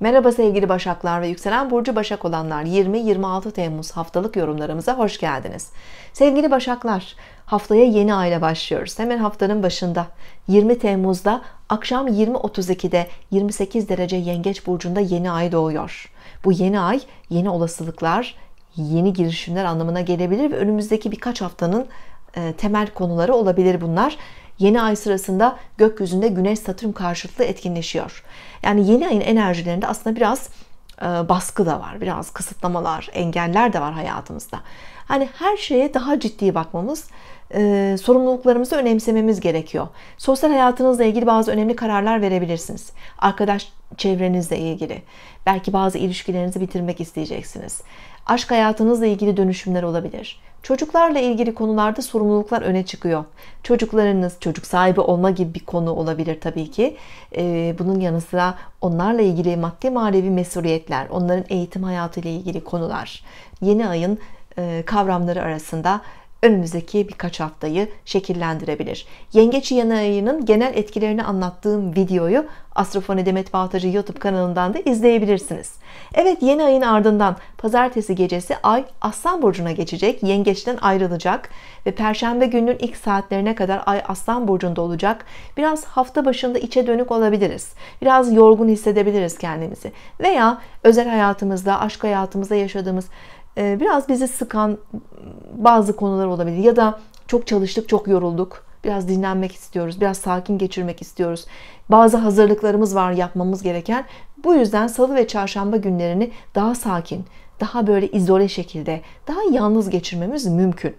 Merhaba sevgili Başaklar ve yükselen burcu Başak olanlar 20-26 Temmuz haftalık yorumlarımıza hoş geldiniz. Sevgili Başaklar, haftaya yeni ayla başlıyoruz. Hemen haftanın başında 20 Temmuz'da akşam 20.32'de 28 derece Yengeç burcunda yeni ay doğuyor. Bu yeni ay yeni olasılıklar, yeni girişimler anlamına gelebilir ve önümüzdeki birkaç haftanın e, temel konuları olabilir bunlar yeni ay sırasında gökyüzünde güneş satürn karşıtlığı etkinleşiyor. Yani yeni ayın enerjilerinde aslında biraz e, baskı da var. Biraz kısıtlamalar, engeller de var hayatımızda. Hani her şeye daha ciddi bakmamız e, sorumluluklarımızı önemsememiz gerekiyor. Sosyal hayatınızla ilgili bazı önemli kararlar verebilirsiniz. Arkadaş çevrenizle ilgili. Belki bazı ilişkilerinizi bitirmek isteyeceksiniz. Aşk hayatınızla ilgili dönüşümler olabilir. Çocuklarla ilgili konularda sorumluluklar öne çıkıyor. Çocuklarınız çocuk sahibi olma gibi bir konu olabilir tabii ki. Ee, bunun yanı sıra onlarla ilgili maddi manevi mesuliyetler, onların eğitim hayatı ile ilgili konular. Yeni ayın e, kavramları arasında önümüzdeki birkaç haftayı şekillendirebilir. Yengeç yeni ayının genel etkilerini anlattığım videoyu Astrofoni Demet Bağtacı YouTube kanalından da izleyebilirsiniz. Evet yeni ayın ardından pazartesi gecesi ay Aslan Burcu'na geçecek, yengeçten ayrılacak ve perşembe gününün ilk saatlerine kadar ay Aslan Burcu'nda olacak. Biraz hafta başında içe dönük olabiliriz. Biraz yorgun hissedebiliriz kendimizi. Veya özel hayatımızda, aşk hayatımızda yaşadığımız e, biraz bizi sıkan bazı konular olabilir ya da çok çalıştık, çok yorulduk. Biraz dinlenmek istiyoruz, biraz sakin geçirmek istiyoruz. Bazı hazırlıklarımız var yapmamız gereken. Bu yüzden salı ve çarşamba günlerini daha sakin, daha böyle izole şekilde, daha yalnız geçirmemiz mümkün.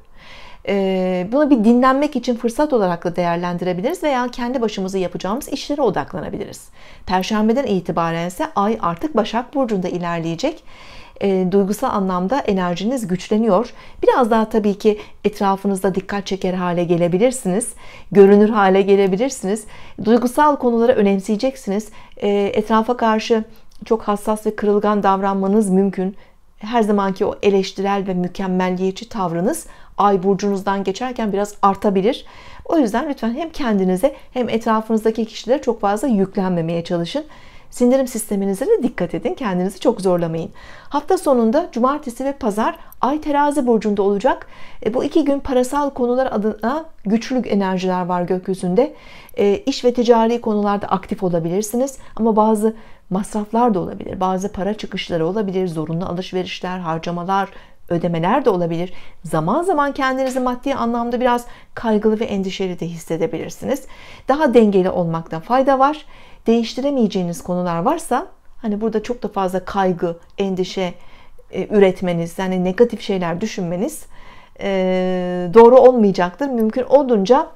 E, bunu bir dinlenmek için fırsat olarak da değerlendirebiliriz veya kendi başımızı yapacağımız işlere odaklanabiliriz. Perşembeden itibaren ise ay artık Başak Burcu'nda ilerleyecek e, duygusal anlamda enerjiniz güçleniyor. Biraz daha tabii ki etrafınızda dikkat çeker hale gelebilirsiniz. Görünür hale gelebilirsiniz. Duygusal konulara önemseyeceksiniz. E, etrafa karşı çok hassas ve kırılgan davranmanız mümkün. Her zamanki o eleştirel ve mükemmelliyetçi tavrınız ay burcunuzdan geçerken biraz artabilir. O yüzden lütfen hem kendinize hem etrafınızdaki kişilere çok fazla yüklenmemeye çalışın. Sindirim sisteminize de dikkat edin. Kendinizi çok zorlamayın. Hafta sonunda cumartesi ve pazar ay terazi burcunda olacak. E, bu iki gün parasal konular adına güçlü enerjiler var gökyüzünde. E, iş ve ticari konularda aktif olabilirsiniz. Ama bazı masraflar da olabilir. Bazı para çıkışları olabilir. Zorunlu alışverişler, harcamalar, ödemeler de olabilir. Zaman zaman kendinizi maddi anlamda biraz kaygılı ve endişeli de hissedebilirsiniz. Daha dengeli olmakta fayda var değiştiremeyeceğiniz konular varsa hani burada çok da fazla kaygı, endişe e, üretmeniz, yani negatif şeyler düşünmeniz e, doğru olmayacaktır. Mümkün olduğunca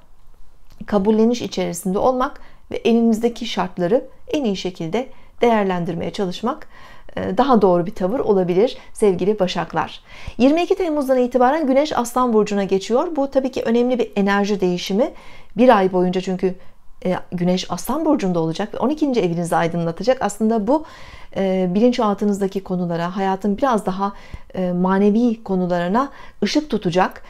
kabulleniş içerisinde olmak ve elinizdeki şartları en iyi şekilde değerlendirmeye çalışmak e, daha doğru bir tavır olabilir sevgili Başaklar. 22 Temmuz'dan itibaren Güneş Aslan Burcu'na geçiyor. Bu tabii ki önemli bir enerji değişimi. Bir ay boyunca çünkü e, Güneş Aslan Burcu'nda olacak ve 12. evinizi aydınlatacak. Aslında bu e, bilinçaltınızdaki konulara, hayatın biraz daha e, manevi konularına ışık tutacak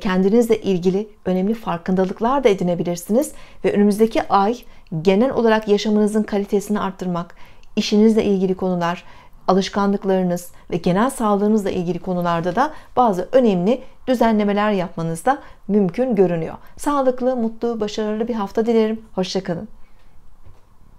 kendinizle ilgili önemli farkındalıklar da edinebilirsiniz ve önümüzdeki ay genel olarak yaşamınızın kalitesini arttırmak, işinizle ilgili konular, alışkanlıklarınız ve genel sağlığınızla ilgili konularda da bazı önemli düzenlemeler yapmanız da mümkün görünüyor. Sağlıklı, mutlu, başarılı bir hafta dilerim. Hoşçakalın.